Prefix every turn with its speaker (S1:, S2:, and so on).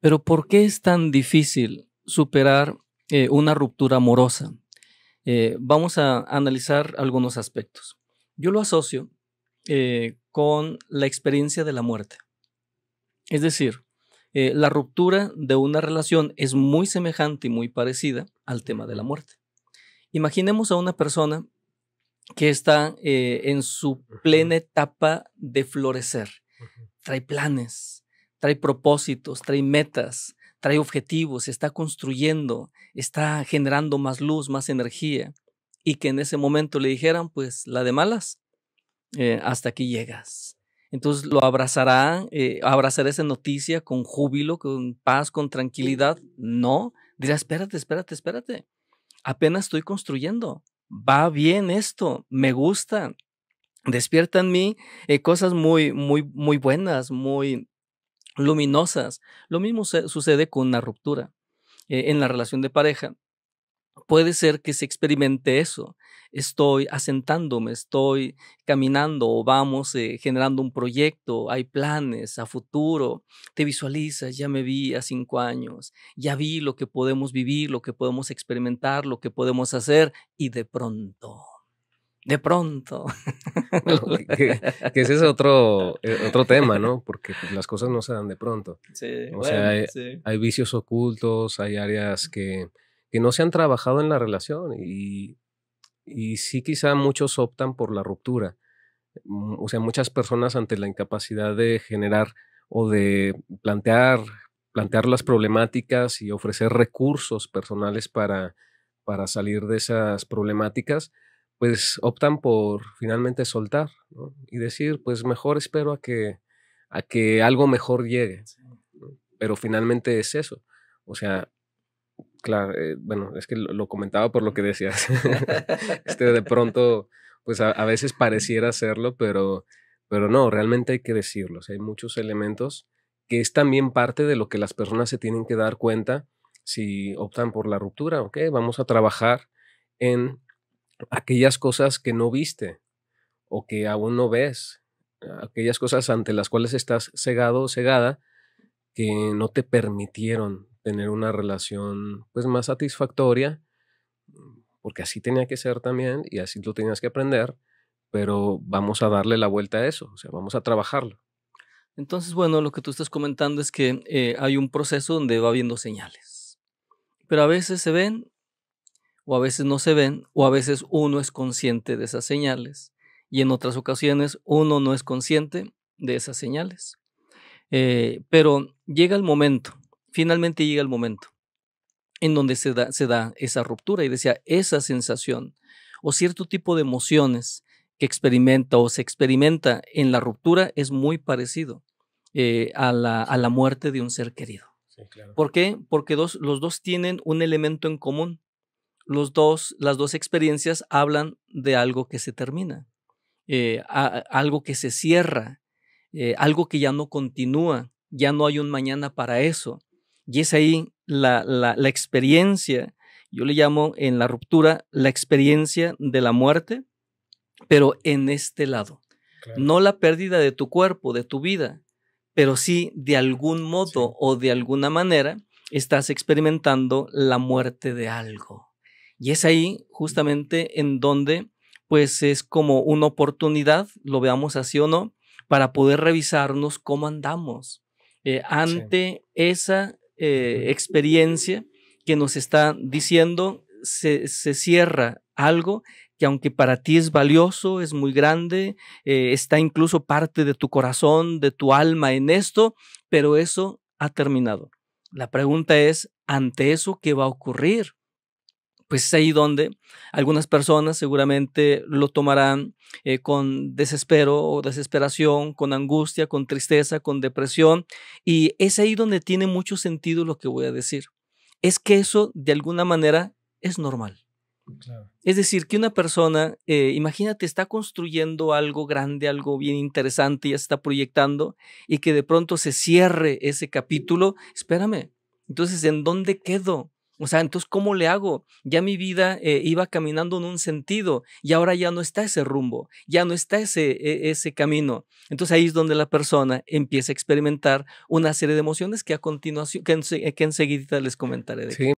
S1: Pero ¿por qué es tan difícil superar eh, una ruptura amorosa? Eh, vamos a analizar algunos aspectos. Yo lo asocio eh, con la experiencia de la muerte. Es decir, la ruptura de una relación es muy semejante y muy parecida al tema de la muerte. Imaginemos a una persona que está en su plena etapa de florecer, trae planes, trae propósitos, trae metas, trae objetivos, está construyendo, está generando más luz, más energía, y que en ese momento le dijeran, pues la de malas, eh, hasta aquí llegas. Entonces lo abrazará, eh, abrazará esa noticia con júbilo, con paz, con tranquilidad. No, dirá, espérate, espérate, espérate. Apenas estoy construyendo. Va bien esto, me gusta. Despierta en mí eh, cosas muy, muy, muy buenas, muy luminosas. Lo mismo sucede con una ruptura eh, en la relación de pareja. Puede ser que se experimente eso. Estoy asentándome, estoy caminando o vamos eh, generando un proyecto, hay planes a futuro, te visualizas, ya me vi a cinco años, ya vi lo que podemos vivir, lo que podemos experimentar, lo que podemos hacer y de pronto de pronto. que,
S2: ese es otro, eh, otro tema, ¿no? Porque pues, las cosas no se dan de pronto. Sí, o sea, hay, vicios ocultos, hay áreas que, que, no se han trabajado en la relación y, y sí quizá muchos optan por la ruptura. Mm, o sea, muchas personas ante la incapacidad de generar o de plantear, plantear las problemáticas y ofrecer recursos personales para, para salir de esas problemáticas, pues optan por finalmente soltar y decir, pues mejor espero a que, a que algo mejor llegue. Pero finalmente es eso. O sea, claro, eh, bueno, es que lo, comentaba por lo que decías. este de pronto, pues a, veces pareciera hacerlo, pero, pero no, realmente hay que decirlo. hay muchos elementos que es también parte de lo que las personas se tienen que dar cuenta si optan por la ruptura. Ok, vamos a trabajar en aquellas cosas que no viste o que aún no ves, aquellas cosas ante las cuales estás cegado o cegada que no te permitieron tener una relación pues más satisfactoria, porque así tenía que ser también y así lo tenías que aprender, pero vamos a darle la vuelta
S1: a eso, o sea, vamos a trabajarlo. Entonces, bueno, lo que tú estás comentando es que eh, hay un proceso donde va viendo señales, pero a veces se ven o a veces no se ven, o a veces uno es consciente de esas señales, y en otras ocasiones uno no es consciente de esas señales. Eh, pero llega el momento, finalmente llega el momento en donde se da, esa ruptura y decía, esa sensación o cierto tipo de emociones que experimenta o se experimenta en la ruptura es muy parecido eh, a, la, a, la, muerte de un ser querido. ¿Por qué? Porque los dos tienen un elemento en común dos, las dos experiencias hablan de algo que se termina, eh, algo que se cierra, eh, algo que ya no continúa, ya no hay un mañana para eso. Y es ahí la, experiencia, yo le llamo en la ruptura la experiencia de la muerte, pero en este lado. No la pérdida de tu cuerpo, de tu vida, pero sí de algún modo o de alguna manera estás experimentando la muerte de algo. Y es ahí justamente en donde pues es como una oportunidad, lo veamos así o no, para poder revisarnos cómo andamos eh, ante esa eh, experiencia que nos está diciendo se, cierra algo que aunque para ti es valioso, es muy grande, eh, está incluso parte de tu corazón, de tu alma en esto, pero eso ha terminado. La pregunta es, ¿ante eso qué va a ocurrir? pues es ahí donde algunas personas seguramente lo tomarán eh, con desespero o desesperación, con angustia, con tristeza, con depresión. Y es ahí donde tiene mucho sentido lo que voy a decir. Es que eso de alguna manera es normal. Es decir, que una persona, eh, imagínate, está construyendo algo grande, algo bien interesante, ya está proyectando y que de pronto se cierre ese capítulo. Espérame, entonces, ¿en dónde quedo? O sea, entonces, ¿cómo le hago? Ya mi vida eh, iba caminando en un sentido y ahora ya no está ese rumbo, ya no está ese, e, ese camino. Entonces ahí es donde la persona empieza a experimentar una serie de emociones que a continuación, que, en enseguida les comentaré. De